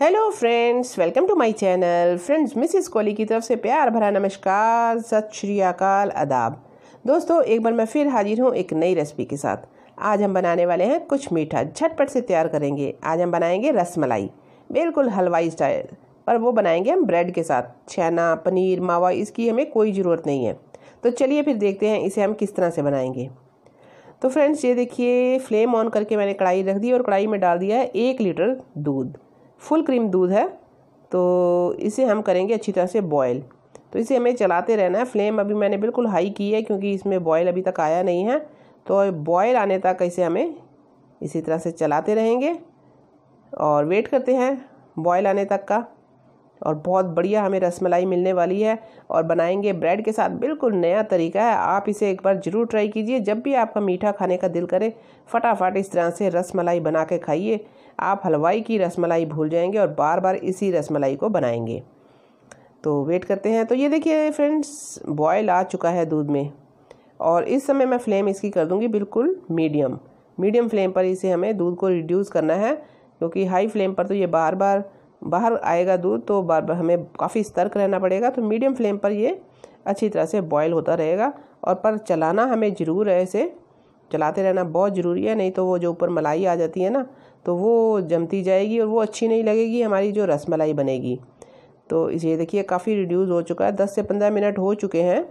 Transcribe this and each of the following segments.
hello friends welcome to my channel friends Mrs Kohli की तरफ से प्यार भरा नमस्कार सत श्री अकाल अदाब दोस्तों एक बार मैं फिर हाजिर हूँ एक नई रेसिपी के साथ आज हम बनाने वाले हैं कुछ मीठा झटपट से तैयार करेंगे आज हम बनाएंगे रसमलाई बिल्कुल हलवाई स्टाइल पर वो बनाएंगे हम ब्रेड के साथ छैना पनीर मावा इसकी हमें कोई ज़रूरत नहीं है तो चलिए फिर देखते हैं इसे हम किस तरह से बनाएंगे तो फ्रेंड्स ये देखिए फ्लेम ऑन करके मैंने कढ़ाई रख दी और कढ़ाई में डाल दिया है एक लीटर दूध फुल क्रीम दूध है तो इसे हम करेंगे अच्छी तरह से बॉयल तो इसे हमें चलाते रहना है फ्लेम अभी मैंने बिल्कुल हाई की है क्योंकि इसमें बॉयल अभी तक आया नहीं है तो बॉयल आने तक इसे हमें इसी तरह से चलाते रहेंगे और वेट करते हैं बॉयल आने तक का और बहुत बढ़िया हमें रसमलाई मिलने वाली है और बनाएंगे ब्रेड के साथ बिल्कुल नया तरीका है आप इसे एक बार ज़रूर ट्राई कीजिए जब भी आपका मीठा खाने का दिल करे फटाफट इस तरह से रसमलाई बना के खाइए आप हलवाई की रसमलाई भूल जाएंगे और बार बार इसी रसमलाई को बनाएंगे तो वेट करते हैं तो ये देखिए फ्रेंड्स बॉयल आ चुका है दूध में और इस समय मैं फ्लेम इसकी कर दूँगी बिल्कुल मीडियम मीडियम फ्लेम पर इसे हमें दूध को रिड्यूस करना है क्योंकि हाई फ्लेम पर तो ये बार बार बाहर आएगा दूध तो बार बार हमें काफ़ी सतर्क रहना पड़ेगा तो मीडियम फ्लेम पर ये अच्छी तरह से बॉयल होता रहेगा और पर चलाना हमें ज़रूर है इसे चलाते रहना बहुत ज़रूरी है नहीं तो वो जो ऊपर मलाई आ जाती है ना तो वो जमती जाएगी और वो अच्छी नहीं लगेगी हमारी जो रस मलाई बनेगी तो इसे देखिए काफ़ी रिड्यूस हो चुका है दस से पंद्रह मिनट हो चुके हैं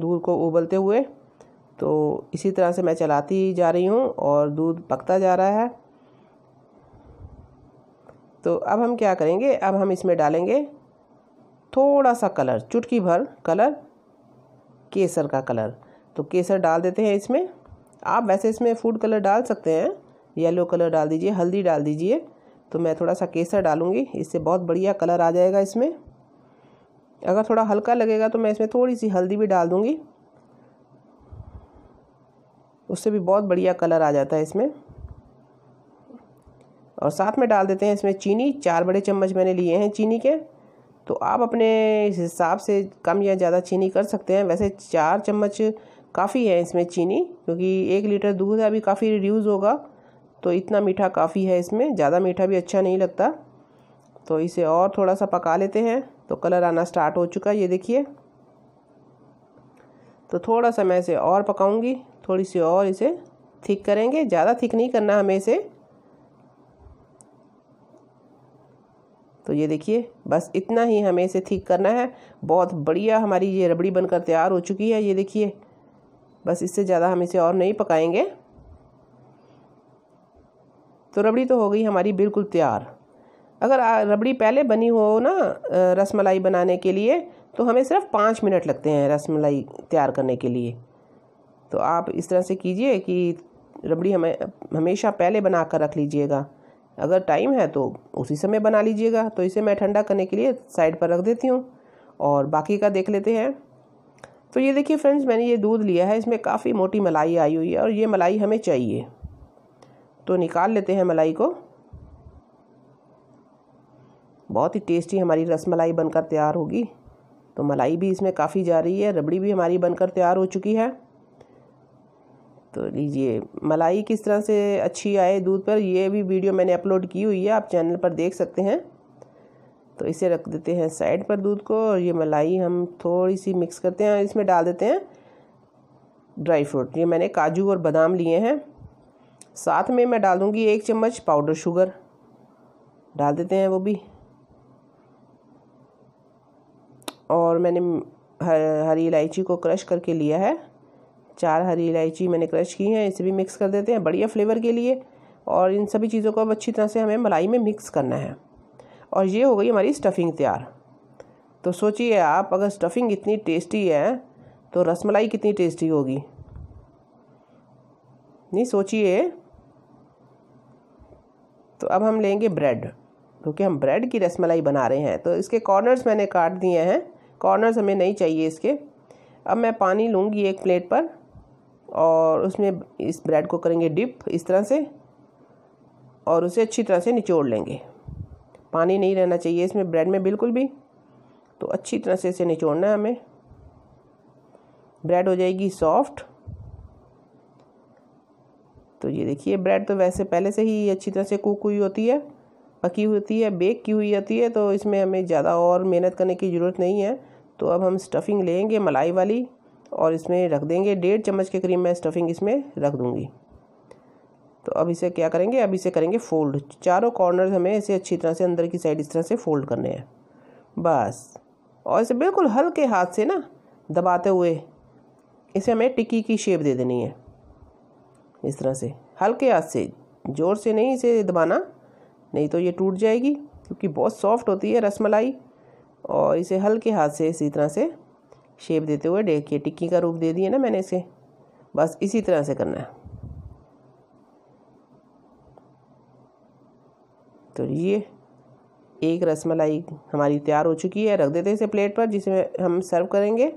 दूध को उबलते हुए तो इसी तरह से मैं चलाती जा रही हूँ और दूध पकता जा रहा है तो अब हम क्या करेंगे अब हम इसमें डालेंगे थोड़ा सा कलर चुटकी भर कलर केसर का कलर तो केसर डाल देते हैं इसमें आप वैसे इसमें फूड कलर डाल सकते हैं येलो कलर डाल दीजिए हल्दी डाल दीजिए तो मैं थोड़ा सा केसर डालूँगी इससे बहुत बढ़िया कलर आ जाएगा इसमें अगर थोड़ा हल्का लगेगा तो मैं इसमें थोड़ी सी हल्दी भी डाल दूँगी उससे भी बहुत बढ़िया कलर आ जाता है इसमें और साथ में डाल देते हैं इसमें चीनी चार बड़े चम्मच मैंने लिए हैं चीनी के तो आप अपने हिसाब से कम या ज़्यादा चीनी कर सकते हैं वैसे चार चम्मच काफ़ी है इसमें चीनी क्योंकि एक लीटर दूध अभी काफ़ी रिड्यूज़ होगा तो इतना मीठा काफ़ी है इसमें ज़्यादा मीठा भी अच्छा नहीं लगता तो इसे और थोड़ा सा पका लेते हैं तो कलर आना स्टार्ट हो चुका है ये देखिए तो थोड़ा सा मैं इसे और पकाऊंगी थोड़ी सी और इसे थिक करेंगे ज़्यादा थिक नहीं करना हमें इसे तो ये देखिए बस इतना ही हमें इसे ठीक करना है बहुत बढ़िया हमारी ये रबड़ी बनकर तैयार हो चुकी है ये देखिए बस इससे ज़्यादा हम इसे और नहीं पकाएंगे तो रबड़ी तो हो गई हमारी बिल्कुल तैयार अगर रबड़ी पहले बनी हो ना रसमलाई बनाने के लिए तो हमें सिर्फ पाँच मिनट लगते हैं रसमलाई तैयार करने के लिए तो आप इस तरह से कीजिए कि रबड़ी हमें हमेशा पहले बना कर रख लीजिएगा अगर टाइम है तो उसी समय बना लीजिएगा तो इसे मैं ठंडा करने के लिए साइड पर रख देती हूँ और बाकी का देख लेते हैं तो ये देखिए फ्रेंड्स मैंने ये दूध लिया है इसमें काफ़ी मोटी मलाई आई हुई है और ये मलाई हमें चाहिए तो निकाल लेते हैं मलाई को बहुत ही टेस्टी हमारी रस मलाई बनकर तैयार होगी तो मलाई भी इसमें काफ़ी जा रही है रबड़ी भी हमारी बनकर तैयार हो चुकी है तो लीजिए मलाई किस तरह से अच्छी आए दूध पर यह भी वीडियो मैंने अपलोड की हुई है आप चैनल पर देख सकते हैं तो इसे रख देते हैं साइड पर दूध को और ये मलाई हम थोड़ी सी मिक्स करते हैं और इसमें डाल देते हैं ड्राई फ्रूट ये मैंने काजू और बादाम लिए हैं साथ में मैं डालूँगी एक चम्मच पाउडर शुगर डाल देते हैं वो भी और मैंने हर हरी इलायची को क्रश करके लिया है चार हरी इलायची मैंने क्रश की है इसे भी मिक्स कर देते हैं बढ़िया फ्लेवर के लिए और इन सभी चीज़ों को अब अच्छी तरह से हमें मलाई में मिक्स करना है और ये हो गई हमारी स्टफिंग तैयार तो सोचिए आप अगर स्टफिंग इतनी टेस्टी है तो रसमलाई कितनी टेस्टी होगी नहीं सोचिए तो अब हम लेंगे ब्रेड क्योंकि तो हम ब्रेड की रसमलाई बना रहे हैं तो इसके कॉर्नर्स मैंने काट दिए हैं कॉर्नर्स हमें नहीं चाहिए इसके अब मैं पानी लूँगी एक प्लेट पर और उसमें इस ब्रेड को करेंगे डिप इस तरह से और उसे अच्छी तरह से निचोड़ लेंगे पानी नहीं रहना चाहिए इसमें ब्रेड में बिल्कुल भी तो अच्छी तरह से इसे निचोड़ना है हमें ब्रेड हो जाएगी सॉफ्ट तो ये देखिए ब्रेड तो वैसे पहले से ही अच्छी तरह से कुक हुई होती है पकी हुई होती है बेक की हुई होती है तो इसमें हमें ज़्यादा और मेहनत करने की ज़रूरत नहीं है तो अब हम स्टफिंग लेंगे मलाई वाली और इसमें रख देंगे डेढ़ चम्मच के करीब मैं स्टफिंग इसमें रख दूँगी तो अब इसे क्या करेंगे अब इसे करेंगे फोल्ड चारों कॉर्नर हमें इसे अच्छी तरह से अंदर की साइड इस तरह से फोल्ड करने हैं बस और इसे बिल्कुल हल्के हाथ से ना दबाते हुए इसे हमें टिक्की की शेप दे देनी है इस तरह से हल्के हाथ से ज़ोर से नहीं इसे दबाना नहीं तो ये टूट जाएगी क्योंकि बहुत सॉफ्ट होती है रसमलाई और इसे हल्के हाथ से इसी तरह से शेप देते हुए देखिए टिक्की का रूप दे दिए ना मैंने इसे बस इसी तरह से करना है तो ये एक रसमलाई हमारी तैयार हो चुकी है रख देते हैं इसे प्लेट पर जिसे हम सर्व करेंगे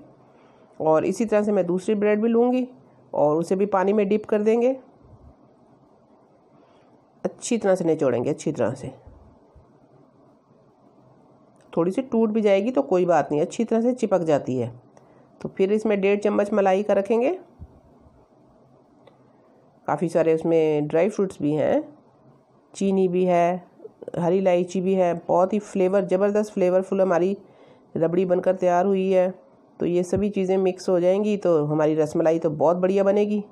और इसी तरह से मैं दूसरी ब्रेड भी लूँगी और उसे भी पानी में डिप कर देंगे अच्छी तरह से निचोड़ेंगे अच्छी तरह से थोड़ी सी टूट भी जाएगी तो कोई बात नहीं अच्छी तरह से चिपक जाती है तो फिर इसमें डेढ़ चम्मच मलाई का रखेंगे काफ़ी सारे उसमें ड्राई फ्रूट्स भी हैं चीनी भी है हरी इलायची भी है बहुत ही फ्लेवर ज़बरदस्त फ्लेवरफुल हमारी रबड़ी बनकर तैयार हुई है तो ये सभी चीज़ें मिक्स हो जाएंगी तो हमारी रसमलाई तो बहुत बढ़िया बनेगी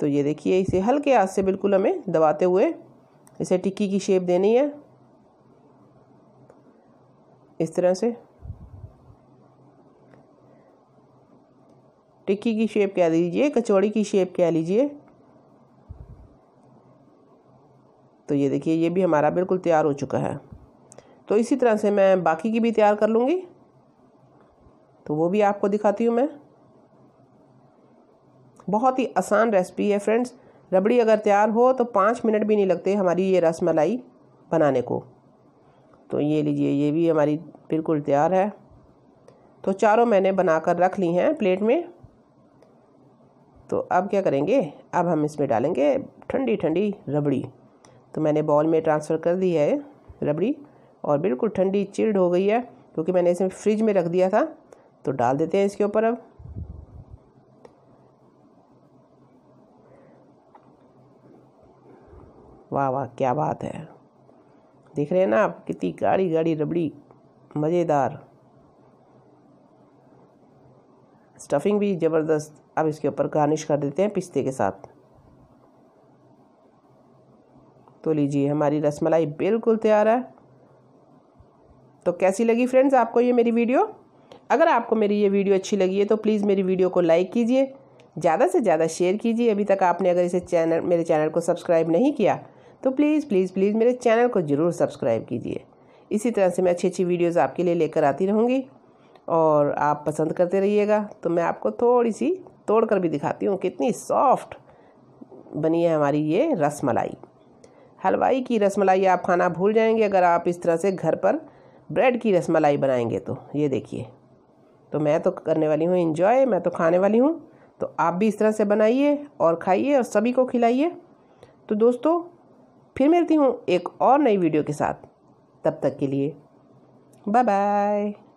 तो ये देखिए इसे हल्के हाथ से बिल्कुल हमें दबाते हुए इसे टिक्की की शेप देनी है इस तरह से टिक्की की शेप कह लीजिए कचौड़ी की शेप कह लीजिए तो ये देखिए ये भी हमारा बिल्कुल तैयार हो चुका है तो इसी तरह से मैं बाकी की भी तैयार कर लूँगी तो वो भी आपको दिखाती हूँ मैं बहुत ही आसान रेसिपी है फ्रेंड्स रबड़ी अगर तैयार हो तो पाँच मिनट भी नहीं लगते हमारी ये रस मलाई बनाने को तो ये लीजिए ये भी हमारी बिल्कुल तैयार है तो चारों मैंने बना कर रख ली हैं प्लेट में तो अब क्या करेंगे अब हम इसमें डालेंगे ठंडी ठंडी रबड़ी तो मैंने बॉल में ट्रांसफ़र कर दी है रबड़ी और बिल्कुल ठंडी चिल्ड हो गई है क्योंकि मैंने इसमें फ्रिज में रख दिया था तो डाल देते हैं इसके ऊपर अब वाह वाह क्या बात है देख रहे हैं ना आप कितनी गाढ़ी गाढ़ी रबड़ी मज़ेदार स्टफिंग भी ज़बरदस्त अब इसके ऊपर गार्निश कर देते हैं पिस्ते के साथ तो लीजिए हमारी रसमलाई बिल्कुल तैयार है तो कैसी लगी फ्रेंड्स आपको ये मेरी वीडियो अगर आपको मेरी ये वीडियो अच्छी लगी है तो प्लीज़ मेरी वीडियो को लाइक कीजिए ज़्यादा से ज़्यादा शेयर कीजिए अभी तक आपने अगर इसे चैनल मेरे चैनल को सब्सक्राइब नहीं किया तो प्लीज़ प्लीज़ प्लीज़ मेरे चैनल को ज़रूर सब्सक्राइब कीजिए इसी तरह से मैं अच्छी अच्छी वीडियोज़ आपके लिए लेकर आती रहूँगी और आप पसंद करते रहिएगा तो मैं आपको थोड़ी सी तोड़ कर भी दिखाती हूँ कितनी सॉफ्ट बनी है हमारी ये रस मलाई हलवाई की रस मलाई आप खाना भूल जाएंगे अगर आप इस तरह से घर पर ब्रेड की रस मलाई बनाएंगे तो ये देखिए तो मैं तो करने वाली हूँ इन्जॉय मैं तो खाने वाली हूँ तो आप भी इस तरह से बनाइए और खाइए और सभी को खिलाइए तो दोस्तों फिर मिलती हूँ एक और नई वीडियो के साथ तब तक के लिए बाय बाय